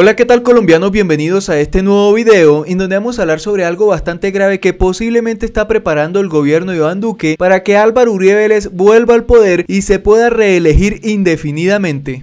Hola qué tal colombianos, bienvenidos a este nuevo video en donde vamos a hablar sobre algo bastante grave que posiblemente está preparando el gobierno de Iván Duque para que Álvaro Uribe vuelva al poder y se pueda reelegir indefinidamente.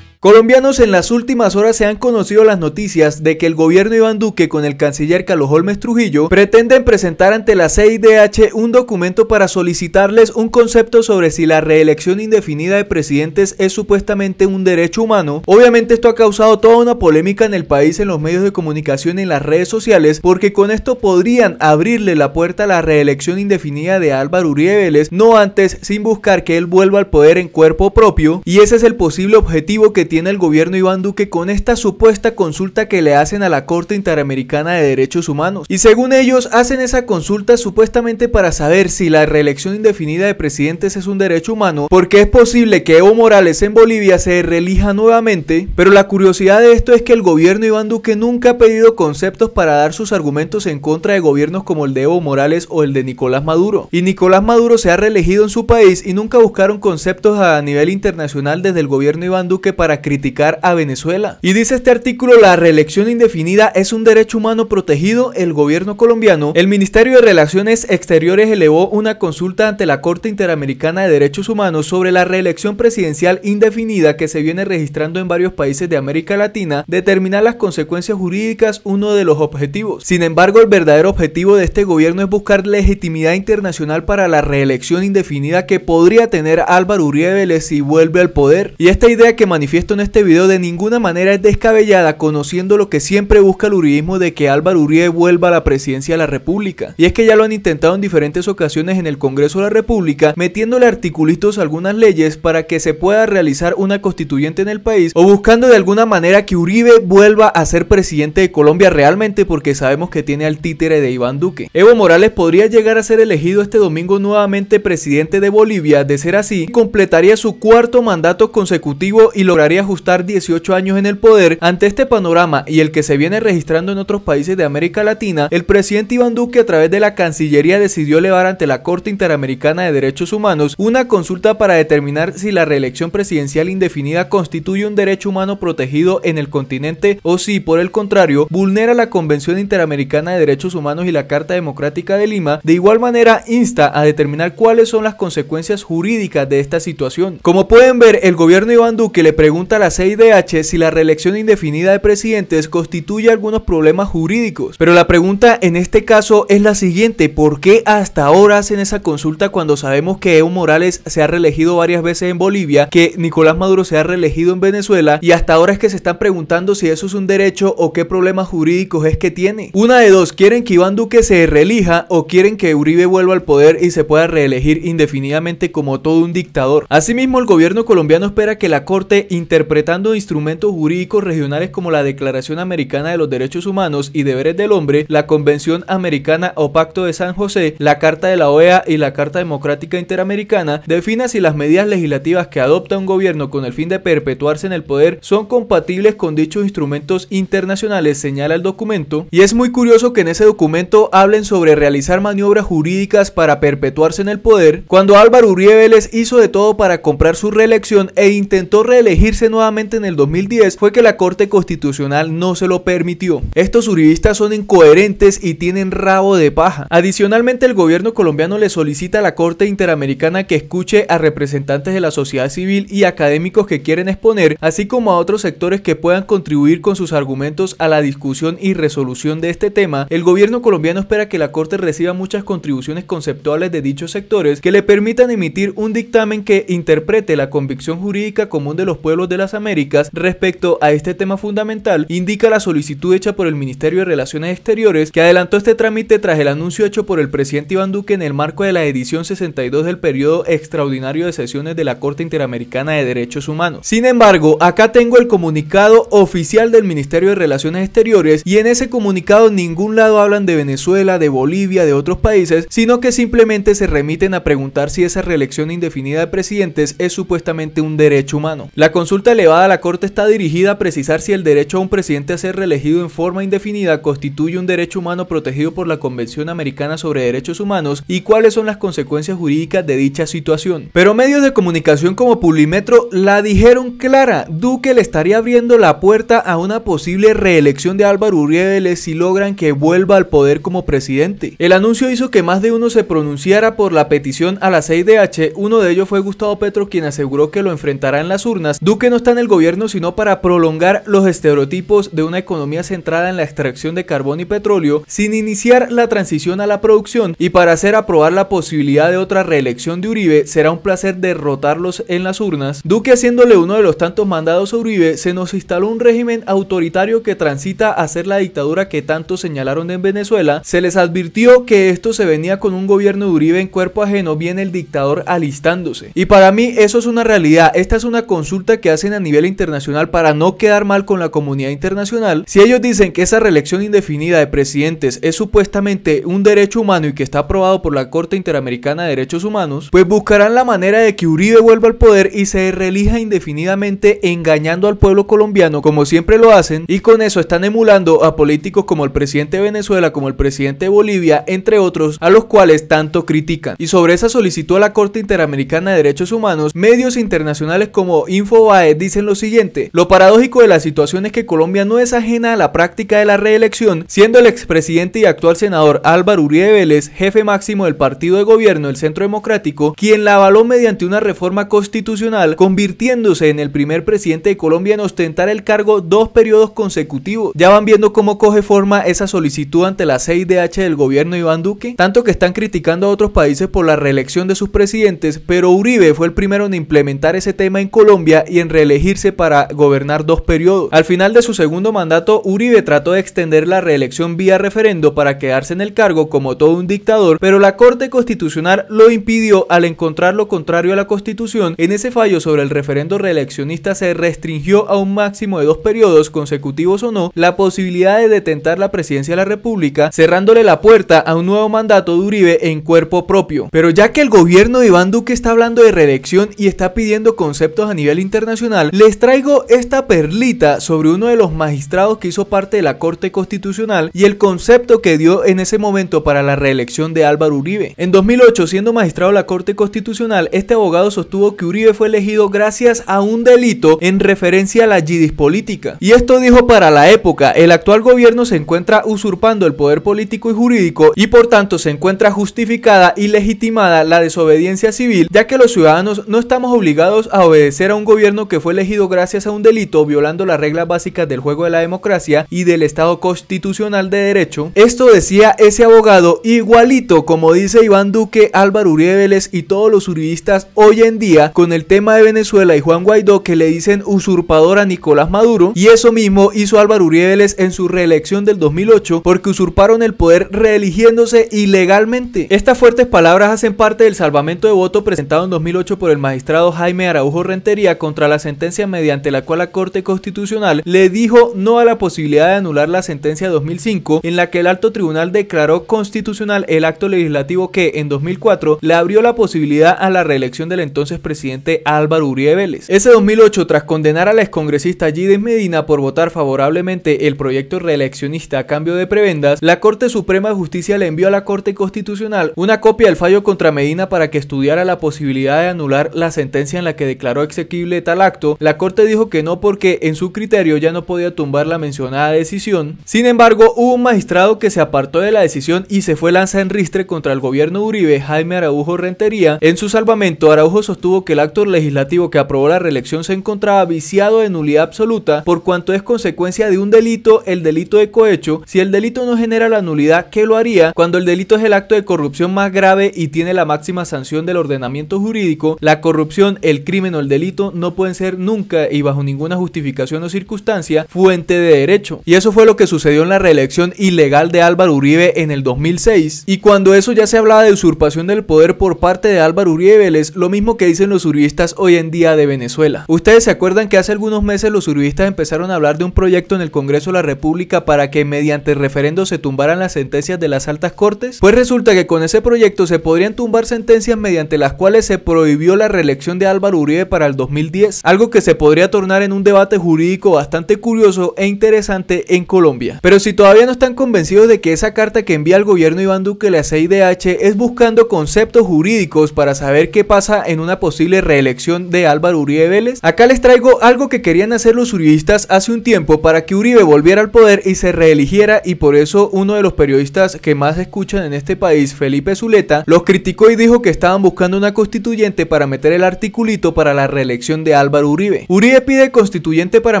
Colombianos, en las últimas horas se han conocido las noticias de que el gobierno Iván Duque con el canciller Carlos Holmes Trujillo pretenden presentar ante la CIDH un documento para solicitarles un concepto sobre si la reelección indefinida de presidentes es supuestamente un derecho humano. Obviamente esto ha causado toda una polémica en el país, en los medios de comunicación, y en las redes sociales, porque con esto podrían abrirle la puerta a la reelección indefinida de Álvaro Uribe Vélez, no antes sin buscar que él vuelva al poder en cuerpo propio, y ese es el posible objetivo que tiene el gobierno Iván Duque con esta supuesta consulta que le hacen a la Corte Interamericana de Derechos Humanos. Y según ellos, hacen esa consulta supuestamente para saber si la reelección indefinida de presidentes es un derecho humano, porque es posible que Evo Morales en Bolivia se reelija nuevamente, pero la curiosidad de esto es que el gobierno Iván Duque nunca ha pedido conceptos para dar sus argumentos en contra de gobiernos como el de Evo Morales o el de Nicolás Maduro. Y Nicolás Maduro se ha reelegido en su país y nunca buscaron conceptos a nivel internacional desde el gobierno Iván Duque para criticar a Venezuela. Y dice este artículo, la reelección indefinida es un derecho humano protegido. El gobierno colombiano, el Ministerio de Relaciones Exteriores elevó una consulta ante la Corte Interamericana de Derechos Humanos sobre la reelección presidencial indefinida que se viene registrando en varios países de América Latina, determinar las consecuencias jurídicas uno de los objetivos. Sin embargo, el verdadero objetivo de este gobierno es buscar legitimidad internacional para la reelección indefinida que podría tener Álvaro Uribe si vuelve al poder. Y esta idea que manifiesta en este video de ninguna manera es descabellada conociendo lo que siempre busca el uribismo de que Álvaro Uribe vuelva a la presidencia de la República. Y es que ya lo han intentado en diferentes ocasiones en el Congreso de la República, metiéndole articulitos a algunas leyes para que se pueda realizar una constituyente en el país o buscando de alguna manera que Uribe vuelva a ser presidente de Colombia realmente porque sabemos que tiene al títere de Iván Duque. Evo Morales podría llegar a ser elegido este domingo nuevamente presidente de Bolivia, de ser así, completaría su cuarto mandato consecutivo y lograría ajustar 18 años en el poder, ante este panorama y el que se viene registrando en otros países de América Latina, el presidente Iván Duque a través de la Cancillería decidió elevar ante la Corte Interamericana de Derechos Humanos una consulta para determinar si la reelección presidencial indefinida constituye un derecho humano protegido en el continente o si, por el contrario, vulnera la Convención Interamericana de Derechos Humanos y la Carta Democrática de Lima. De igual manera, insta a determinar cuáles son las consecuencias jurídicas de esta situación. Como pueden ver, el gobierno Iván Duque le pregunta a la CIDH si la reelección indefinida de presidentes constituye algunos problemas jurídicos. Pero la pregunta en este caso es la siguiente, ¿por qué hasta ahora hacen esa consulta cuando sabemos que Evo Morales se ha reelegido varias veces en Bolivia, que Nicolás Maduro se ha reelegido en Venezuela y hasta ahora es que se están preguntando si eso es un derecho o qué problemas jurídicos es que tiene? Una de dos, ¿quieren que Iván Duque se reelija o quieren que Uribe vuelva al poder y se pueda reelegir indefinidamente como todo un dictador? Asimismo, el gobierno colombiano espera que la Corte Internacional interpretando instrumentos jurídicos regionales como la Declaración Americana de los Derechos Humanos y Deberes del Hombre, la Convención Americana o Pacto de San José, la Carta de la OEA y la Carta Democrática Interamericana, defina si las medidas legislativas que adopta un gobierno con el fin de perpetuarse en el poder son compatibles con dichos instrumentos internacionales, señala el documento. Y es muy curioso que en ese documento hablen sobre realizar maniobras jurídicas para perpetuarse en el poder, cuando Álvaro Uribe Vélez hizo de todo para comprar su reelección e intentó reelegirse nuevamente en el 2010 fue que la Corte Constitucional no se lo permitió. Estos juristas son incoherentes y tienen rabo de paja. Adicionalmente, el gobierno colombiano le solicita a la Corte Interamericana que escuche a representantes de la sociedad civil y académicos que quieren exponer, así como a otros sectores que puedan contribuir con sus argumentos a la discusión y resolución de este tema. El gobierno colombiano espera que la Corte reciba muchas contribuciones conceptuales de dichos sectores que le permitan emitir un dictamen que interprete la convicción jurídica común de los pueblos de las Américas respecto a este tema fundamental, indica la solicitud hecha por el Ministerio de Relaciones Exteriores que adelantó este trámite tras el anuncio hecho por el presidente Iván Duque en el marco de la edición 62 del periodo extraordinario de sesiones de la Corte Interamericana de Derechos Humanos. Sin embargo, acá tengo el comunicado oficial del Ministerio de Relaciones Exteriores y en ese comunicado ningún lado hablan de Venezuela, de Bolivia, de otros países, sino que simplemente se remiten a preguntar si esa reelección indefinida de presidentes es supuestamente un derecho humano. La consulta consulta elevada a la Corte está dirigida a precisar si el derecho a un presidente a ser reelegido en forma indefinida constituye un derecho humano protegido por la Convención Americana sobre Derechos Humanos y cuáles son las consecuencias jurídicas de dicha situación. Pero medios de comunicación como Pulimetro la dijeron clara, Duque le estaría abriendo la puerta a una posible reelección de Álvaro Uribe si logran que vuelva al poder como presidente. El anuncio hizo que más de uno se pronunciara por la petición a la 6DH, uno de ellos fue Gustavo Petro quien aseguró que lo enfrentará en las urnas. Duque no está en el gobierno sino para prolongar los estereotipos de una economía centrada en la extracción de carbón y petróleo sin iniciar la transición a la producción y para hacer aprobar la posibilidad de otra reelección de Uribe será un placer derrotarlos en las urnas, Duque haciéndole uno de los tantos mandados a Uribe se nos instaló un régimen autoritario que transita a ser la dictadura que tanto señalaron en Venezuela, se les advirtió que esto se venía con un gobierno de Uribe en cuerpo ajeno, viene el dictador alistándose. Y para mí eso es una realidad, esta es una consulta que hace a nivel internacional para no quedar mal con la comunidad internacional, si ellos dicen que esa reelección indefinida de presidentes es supuestamente un derecho humano y que está aprobado por la Corte Interamericana de Derechos Humanos, pues buscarán la manera de que Uribe vuelva al poder y se reelija indefinidamente engañando al pueblo colombiano como siempre lo hacen y con eso están emulando a políticos como el presidente de Venezuela, como el presidente de Bolivia, entre otros, a los cuales tanto critican. Y sobre esa solicitud a la Corte Interamericana de Derechos Humanos medios internacionales como Infobae dicen lo siguiente, lo paradójico de la situación es que Colombia no es ajena a la práctica de la reelección, siendo el expresidente y actual senador Álvaro Uribe Vélez, jefe máximo del partido de gobierno el Centro Democrático, quien la avaló mediante una reforma constitucional, convirtiéndose en el primer presidente de Colombia en ostentar el cargo dos periodos consecutivos. Ya van viendo cómo coge forma esa solicitud ante la CIDH del gobierno Iván Duque, tanto que están criticando a otros países por la reelección de sus presidentes, pero Uribe fue el primero en implementar ese tema en Colombia y en elegirse para gobernar dos periodos. Al final de su segundo mandato, Uribe trató de extender la reelección vía referendo para quedarse en el cargo como todo un dictador, pero la Corte Constitucional lo impidió al encontrar lo contrario a la Constitución. En ese fallo sobre el referendo reeleccionista se restringió a un máximo de dos periodos consecutivos o no la posibilidad de detentar la presidencia de la República, cerrándole la puerta a un nuevo mandato de Uribe en cuerpo propio. Pero ya que el gobierno de Iván Duque está hablando de reelección y está pidiendo conceptos a nivel internacional, les traigo esta perlita sobre uno de los magistrados que hizo parte de la Corte Constitucional y el concepto que dio en ese momento para la reelección de Álvaro Uribe. En 2008, siendo magistrado de la Corte Constitucional, este abogado sostuvo que Uribe fue elegido gracias a un delito en referencia a la yidis política. Y esto dijo para la época, el actual gobierno se encuentra usurpando el poder político y jurídico y por tanto se encuentra justificada y legitimada la desobediencia civil, ya que los ciudadanos no estamos obligados a obedecer a un gobierno que fue elegido gracias a un delito violando las reglas básicas del juego de la democracia y del Estado constitucional de derecho. Esto decía ese abogado igualito como dice Iván Duque, Álvaro Uribe Vélez y todos los uribistas hoy en día con el tema de Venezuela y Juan Guaidó que le dicen usurpador a Nicolás Maduro y eso mismo hizo Álvaro Uribe Vélez en su reelección del 2008 porque usurparon el poder reeligiéndose ilegalmente. Estas fuertes palabras hacen parte del salvamento de voto presentado en 2008 por el magistrado Jaime Araujo Rentería contra la sentencia mediante la cual la Corte Constitucional le dijo no a la posibilidad de anular la sentencia 2005 en la que el alto tribunal declaró constitucional el acto legislativo que en 2004 le abrió la posibilidad a la reelección del entonces presidente Álvaro Uribe Vélez. Ese 2008, tras condenar al excongresista Gides Medina por votar favorablemente el proyecto reeleccionista a cambio de prebendas, la Corte Suprema de Justicia le envió a la Corte Constitucional una copia del fallo contra Medina para que estudiara la posibilidad de anular la sentencia en la que declaró exequible tal acto la Corte dijo que no porque en su criterio ya no podía tumbar la mencionada decisión. Sin embargo, hubo un magistrado que se apartó de la decisión y se fue lanza en ristre contra el gobierno de Uribe, Jaime Araujo Rentería. En su salvamento, Araujo sostuvo que el acto legislativo que aprobó la reelección se encontraba viciado de nulidad absoluta por cuanto es consecuencia de un delito, el delito de cohecho. Si el delito no genera la nulidad, ¿qué lo haría? Cuando el delito es el acto de corrupción más grave y tiene la máxima sanción del ordenamiento jurídico, la corrupción, el crimen o el delito no pueden ser nunca y bajo ninguna justificación o circunstancia fuente de derecho. Y eso fue lo que sucedió en la reelección ilegal de Álvaro Uribe en el 2006. Y cuando eso ya se hablaba de usurpación del poder por parte de Álvaro Uribe es lo mismo que dicen los uribistas hoy en día de Venezuela. Ustedes se acuerdan que hace algunos meses los uribistas empezaron a hablar de un proyecto en el Congreso de la República para que mediante referendo se tumbaran las sentencias de las altas cortes? Pues resulta que con ese proyecto se podrían tumbar sentencias mediante las cuales se prohibió la reelección de Álvaro Uribe para el 2010 algo que se podría tornar en un debate jurídico bastante curioso e interesante en Colombia. Pero si todavía no están convencidos de que esa carta que envía el gobierno Iván Duque a la CIDH es buscando conceptos jurídicos para saber qué pasa en una posible reelección de Álvaro Uribe Vélez, acá les traigo algo que querían hacer los juristas hace un tiempo para que Uribe volviera al poder y se reeligiera y por eso uno de los periodistas que más escuchan en este país, Felipe Zuleta, los criticó y dijo que estaban buscando una constituyente para meter el articulito para la reelección de Álvaro Uribe. Uribe pide constituyente para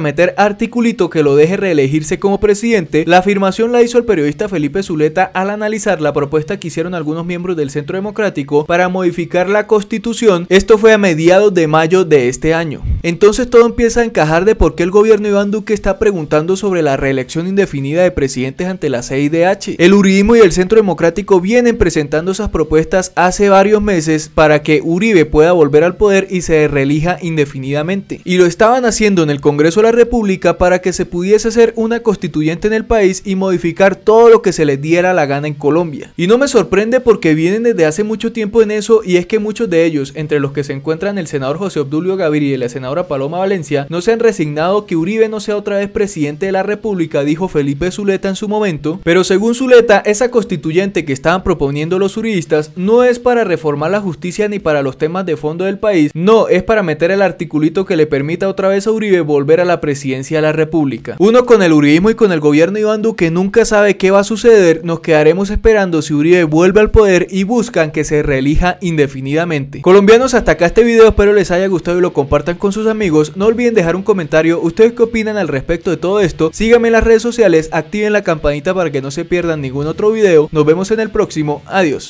meter articulito que lo deje reelegirse como presidente. La afirmación la hizo el periodista Felipe Zuleta al analizar la propuesta que hicieron algunos miembros del Centro Democrático para modificar la constitución. Esto fue a mediados de mayo de este año. Entonces todo empieza a encajar de por qué el gobierno Iván Duque está preguntando sobre la reelección indefinida de presidentes ante la CIDH. El Uribismo y el Centro Democrático vienen presentando esas propuestas hace varios meses para que Uribe pueda volver al poder y se reelija indefinidamente y lo estaban haciendo en el Congreso de la República para que se pudiese hacer una constituyente en el país y modificar todo lo que se les diera la gana en Colombia. Y no me sorprende porque vienen desde hace mucho tiempo en eso y es que muchos de ellos, entre los que se encuentran el senador José Obdulio Gaviria y la senadora Paloma Valencia, no se han resignado que Uribe no sea otra vez presidente de la República, dijo Felipe Zuleta en su momento, pero según Zuleta, esa constituyente que estaban proponiendo los uribistas no es para reformar la justicia ni para los temas de fondo del país, no, es para meter el articulito que le permita otra vez a Uribe volver a la presidencia de la República. Uno con el uribismo y con el gobierno Iván Duque nunca sabe qué va a suceder, nos quedaremos esperando si Uribe vuelve al poder y buscan que se reelija indefinidamente. Colombianos, hasta acá este video, espero les haya gustado y lo compartan con sus amigos. No olviden dejar un comentario, ustedes qué opinan al respecto de todo esto. Síganme en las redes sociales, activen la campanita para que no se pierdan ningún otro video. Nos vemos en el próximo, adiós.